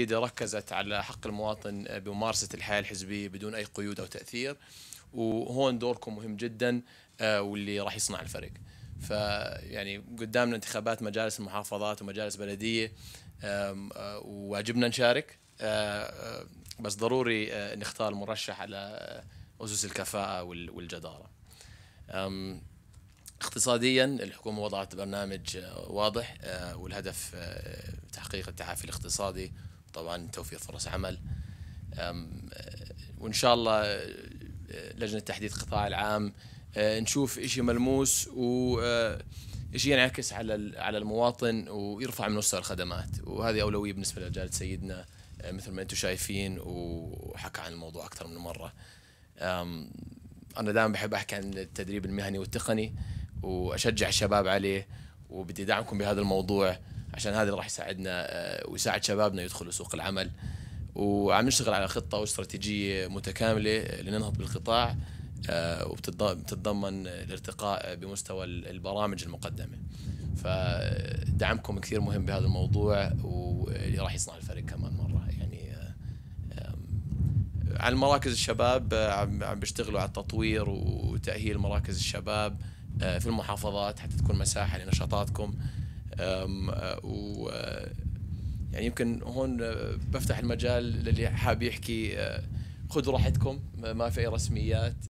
ركزت على حق المواطن بممارسة الحياة الحزبية بدون أي قيود أو تأثير وهون دوركم مهم جدا آه، واللي راح يصنع الفرق فيعني قدامنا انتخابات مجالس المحافظات ومجالس بلدية آه، وواجبنا نشارك آه، بس ضروري نختار مرشح على أسس الكفاءة والجدارة اقتصاديا الحكومه وضعت برنامج واضح والهدف تحقيق التحافي الاقتصادي طبعا توفير فرص عمل وان شاء الله أه، لجنه تحديد القطاع العام أه، نشوف شيء ملموس و أه، شيء ينعكس على على المواطن ويرفع من مستوى الخدمات وهذه اولويه بالنسبه لجلاله سيدنا مثل ما انتم شايفين وحكى عن الموضوع اكثر من مره انا دائما بحب احكي عن التدريب المهني والتقني واشجع الشباب عليه وبدي ادعمكم بهذا الموضوع عشان هذا اللي راح يساعدنا آه، ويساعد شبابنا يدخلوا سوق العمل وعم نشتغل على خطه واستراتيجيه متكامله لننهض بالقطاع آه، وبتتضمن الارتقاء بمستوى البرامج المقدمه فدعمكم كثير مهم بهذا الموضوع واللي راح يصنع الفريق كمان مره يعني آه، على المراكز الشباب عم بيشتغلوا على التطوير وتاهيل مراكز الشباب في المحافظات حتى تكون مساحه لنشاطاتكم أه، و أه، يعني يمكن هون أه، بفتح المجال للي حاب يحكي خذوا راحتكم ما في اي رسميات